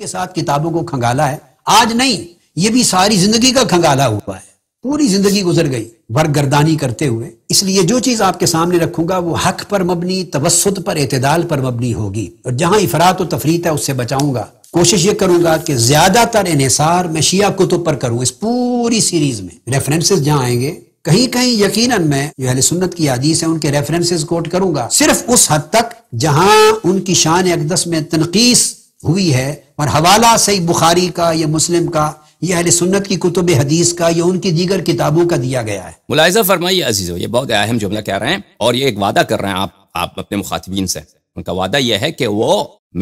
کے ساتھ کتابوں کو کھنگالا ہے آج نہیں یہ بھی ساری زندگی کا کھنگالا ہوا ہے پوری زندگی گزر گئی گردانی کرتے ہوئے اس لیے جو چیز آپ کے سامنے رکھوں گا وہ حق پر مبنی توسط پر اعتدال پر مبنی ہوگی اور جہاں افراد و تفریح ہے اس سے بچاؤں گا کوشش یہ کروں گا کہ زیادہ تر انحصار میں شیعہ کتب پر کروں اس پوری سیریز میں ریفرنسز جہاں آئیں گے کہیں کہیں یقیناً میں جو اہل سنت کی ہے ان کے ریفرنسز کوٹ کروں گا صرف اس حد تک جہاں ان کی شان اقدس میں تنقیص ہوئی ہے اور حوالہ صحیح بخاری کا یا مسلم کا یا اہل سنت کی کتب حدیث کا یا ان کی دیگر کتابوں کا دیا گیا ہے ملاحظہ فرمائیے عزیزو یہ بہت اہم جملہ کہہ رہے ہیں اور یہ ایک وعدہ کر رہے ہیں آپ آپ اپنے مخاطبین سے ان کا وعدہ یہ ہے کہ وہ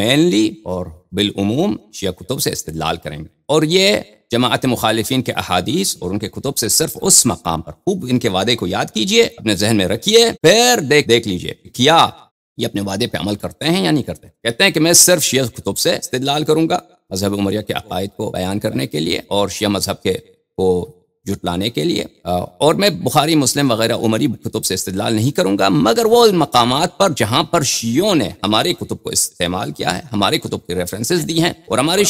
مینلی اور بالعموم شیعہ کتب سے استدلال کریں گے اور یہ جماعت مخالفین کے احادیث اور ان کے کتب سے صرف اس مقام پر خوب ان کے وعدے کو یاد کیجئے اپنے ذہن میں رکھیے پھر دیکھ دیکھ لیجئے کیا یہ اپنے وعدے پہ عمل کرتے ہیں یا نہیں کرتے کہتے ہیں کہ میں صرف شیعہ کتب سے استدلال کروں گا مذہب عمریہ کے عقائد کو بیان کرنے کے لیے اور شیعہ مذہب کے کو جٹلانے کے لیے اور میں بخاری مسلم وغیرہ عمری کتب سے استدلال نہیں کروں گا مگر وہ مقامات پر جہاں پر شیعوں نے ہمارے کتب کو استعمال کیا ہے ہمارے کتب کے ریفرنسز دی ہیں اور ہمارے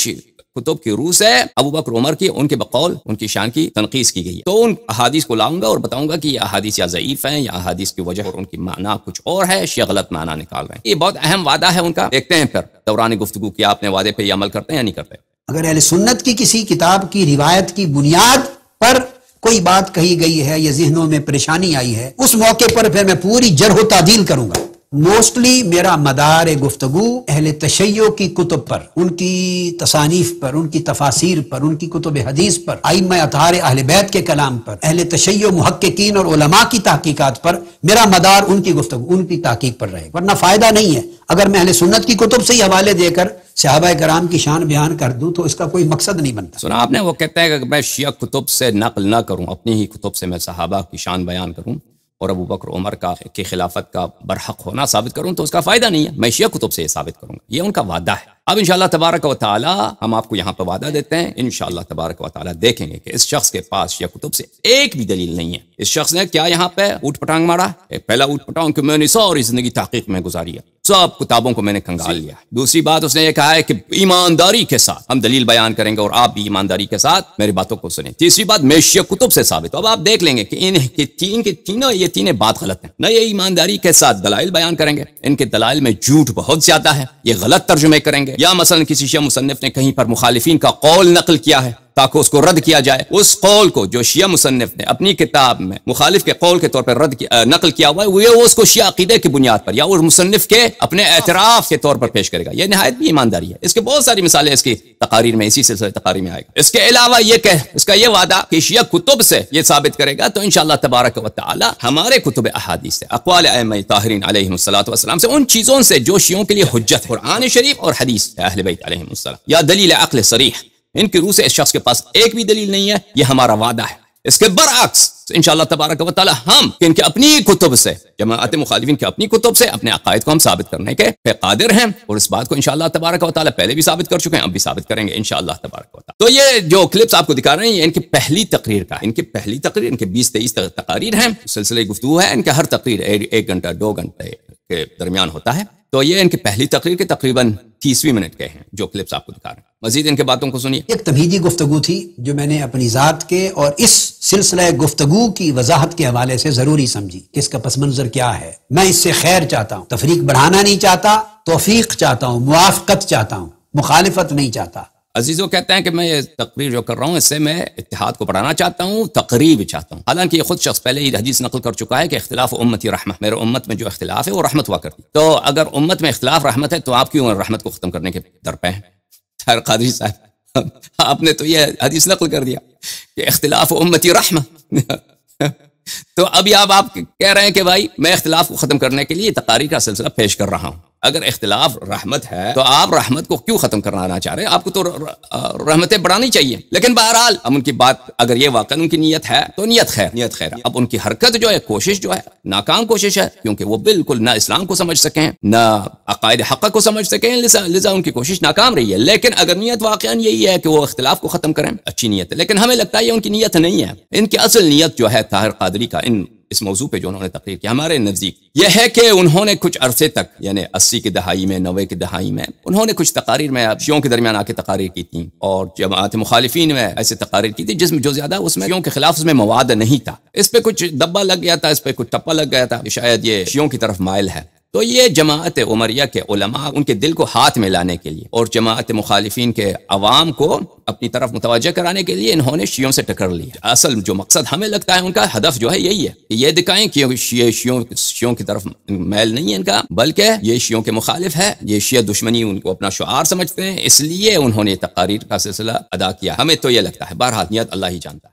کتب کی روس ہے ابو بکر عمر کی ان کے بقول ان کی شان کی تنقید کی گئی تو ان حادیث کو لاؤں گا اور بتاؤں گا کہ یہ احادیث یا ضعیف ہیں یا احادیث کی وجہ اور ان کی معنی کچھ اور ہے شیعہ غلط معنی نکال رہے ہیں یہ بہت اہم وعدہ ہے ان کا دیکھتے ہیں پھر دوران گفتگو کیا اپنے وعدے پہ یہ عمل کرتے ہیں یا نہیں کرتے اگر اہل سنت کی کسی کتاب کی روایت کی بنیاد پر کوئی بات کہی گئی ہے یا ذہنوں میں پریشانی آئی ہے اس موقع پر پھر میں پوری جرح و تعدیل کروں گا موسٹلی میرا مدار گفتگو اہل تشید کی کتب پر ان کی تصانیف پر ان کی تفاصیر پر ان کی کتب حدیث پر آئم اتحار اہل بیت کے کلام پر اہل تشیع محققین اور علماء کی تحقیقات پر میرا مدار ان کی گفتگو ان کی تحقیق پر رہے ورنہ فائدہ نہیں ہے اگر میں اہل سنت کی کتب سے ہی حوالے دے کر صحابہ کرام کی شان بیان کر دوں تو اس کا کوئی مقصد نہیں بنتا سنا آپ نے وہ کہتا ہے کہ میں شیعہ کتب سے نقل نہ کروں اپنی ہی کتب سے میں صحابہ کی شان بیان کروں اور ابو بکر عمر کا کی خلافت کا برحق ہونا ثابت کروں تو اس کا فائدہ نہیں ہے میں شیعہ کتب سے یہ ثابت کروں گا یہ ان کا وعدہ ہے اب ان شاء اللہ تبارک ہم آپ کو یہاں پہ وعدہ دیتے ہیں ان شاء اللہ تبارک و تعالی دیکھیں گے کہ اس شخص کے پاس یا کتب سے ایک بھی دلیل نہیں ہے اس شخص نے کیا یہاں پہ اوٹ پٹانگ مارا ایک پہلا اوٹ پٹانگ کیوں ساری زندگی تحقیق میں گزاری ہے سب کتابوں کو میں نے کنگال لیا دوسری بات اس نے یہ کہا ہے کہ ایمانداری کے ساتھ ہم دلیل بیان کریں گے اور آپ بھی ایمانداری کے ساتھ میری باتوں کو سنیں تیسری بات میشیا کتب سے ثابت اب آپ دیکھ لیں گے کہ ان کے تین کے تینوں یہ تینیں بات غلط ہیں نہ یہ ایمانداری کے ساتھ دلائل بیان کریں گے ان کے دلائل میں جھوٹ بہت زیادہ ہے یہ غلط ترجمے کریں گے یا مثلا کسی شیعہ مصنف نے کہیں پر مخالفین کا قول نقل کیا ہے تاکہ اس کو رد کیا جائے اس قول کو جو شیعہ مصنف نے اپنی کتاب میں مخالف کے قول کے طور پر رد نقل کیا ہوا ہے وہ اس کو شیعہ عقیدے کی بنیاد پر یا وہ مصنف کے اپنے اعتراف کے طور پر پیش کرے گا یہ نہایت بھی ایمانداری ہے اس کے بہت ساری مثالیں اس کی تقاریر میں اسی سلسلے تقاریر میں آئے گا اس کے علاوہ یہ کہ اس کا یہ وعدہ کہ شیعہ کتب سے یہ ثابت کرے گا تو انشاءاللہ تبارک و تعالی ہمارے کتب احادیث سے اقوال طاہرین علیہ والسلام سے ان چیزوں سے جو شیعوں کے لیے حجت شریف اور حدیث اہل بیت السلام یا دلیل عقل صریح ان کی روح سے اس شخص کے پاس ایک بھی دلیل نہیں ہے یہ ہمارا وعدہ ہے اس کے برعکس انشاءاللہ تبارک و تعالی ہم ان کے اپنی کتب سے جماعت مخالفین کے اپنی کتب سے اپنے عقائد کو ہم ثابت کرنے کے قادر ہیں اور اس بات کو انشاءاللہ تبارک و تعالی پہلے بھی ثابت کر چکے ہیں اب بھی ثابت کریں گے انشاءاللہ تبارک و تعالی تو یہ جو کلپس آپ کو دکھا رہے ہیں یہ ان کی پہلی تقریر کا ان کی پہلی تقریر ان کے بیس تیئیس تقریر ہیں سلسلے گفتگو ہے ان کے ہر تقریر ایک گھنٹہ دو گھنٹے کے درمیان ہوتا ہے تو یہ ان کی پہلی تقریر کے تقریباً تیسویں منٹ کے ہیں جو کلپس آپ کو دکھا رہے ہیں مزید ان کے باتوں کو سنی ایک تمہیدی گفتگو تھی جو میں نے اپنی ذات کے اور اس سلسلہ گفتگو کی وضاحت کے حوالے سے ضروری سمجھی کہ اس کا پس منظر کیا ہے میں اس سے خیر چاہتا ہوں تفریق بڑھانا نہیں چاہتا توفیق چاہتا ہوں موافقت چاہتا ہوں مخالفت نہیں چاہتا عزیزو کہتے ہیں کہ میں یہ تقریر جو کر رہا ہوں اس سے میں اتحاد کو بڑھانا چاہتا ہوں تقریب چاہتا ہوں حالانکہ یہ خود شخص پہلے ہی حدیث نقل کر چکا ہے کہ اختلاف رحمت میرے امت میں جو اختلاف ہے وہ رحمت ہوا کرتی تو اگر امت میں اختلاف رحمت ہے تو آپ کیوں رحمت کو ختم کرنے کے درپے ہیں قادری صاحب آپ نے تو یہ حدیث نقل کر دیا کہ اختلاف امتی رحمہ تو ابھی آپ آپ کہہ رہے ہیں کہ بھائی میں اختلاف کو ختم کرنے کے لیے تقاری کا سلسلہ پیش کر رہا ہوں اگر اختلاف رحمت ہے تو آپ رحمت کو کیوں ختم کرانا چاہ رہے ہیں آپ کو تو رحمتیں بڑھانی چاہیے لیکن بہرحال اب ان کی بات اگر یہ واقعہ ان کی نیت ہے تو نیت خیر نیت خیر اب ان کی حرکت جو ہے کوشش جو ہے ناکام کوشش ہے کیونکہ وہ بالکل نہ اسلام کو سمجھ سکیں نہ عقائد حق کو سمجھ سکیں لذا لذا ان کی کوشش ناکام رہی ہے لیکن اگر نیت واقع یہی ہے کہ وہ اختلاف کو ختم کریں اچھی نیت ہے لیکن ہمیں لگتا ہے یہ ان کی نیت نہیں ہے ان کی اصل نیت جو ہے طاہر قادری کا ان اس موضوع پہ جو انہوں نے تقریر ہمارے نزدیک یہ ہے کہ انہوں نے کچھ عرصے تک یعنی اسی کی دہائی میں نوے کی دہائی میں انہوں نے کچھ تقاریر میں شیوں کے درمیان آ کے تقاریر کی تھیں اور جماعت مخالفین میں ایسے تقاریر کی تھی جس میں جو زیادہ اس میں شیوں کے خلاف اس میں مواد نہیں تھا اس پہ کچھ دبا لگ گیا تھا اس پہ کچھ ٹپا لگ گیا تھا شاید یہ شیوں کی طرف مائل ہے تو یہ جماعت عمریہ کے علماء ان کے دل کو ہاتھ میں لانے کے لیے اور جماعت مخالفین کے عوام کو اپنی طرف متوجہ کرانے کے لیے انہوں نے شیعوں سے ٹکر لی اصل جو مقصد ہمیں لگتا ہے ان کا ہدف جو ہے یہی ہے کہ یہ دکھائیں کہ شیعہ شیعوں شیعوں کی طرف میل نہیں ہے ان کا بلکہ یہ شیعوں کے مخالف ہے یہ شیعہ دشمنی ان کو اپنا شعار سمجھتے ہیں اس لیے انہوں نے تقاریر کا سلسلہ ادا کیا ہمیں تو یہ لگتا ہے بہرحال نیت اللہ ہی جانتا ہے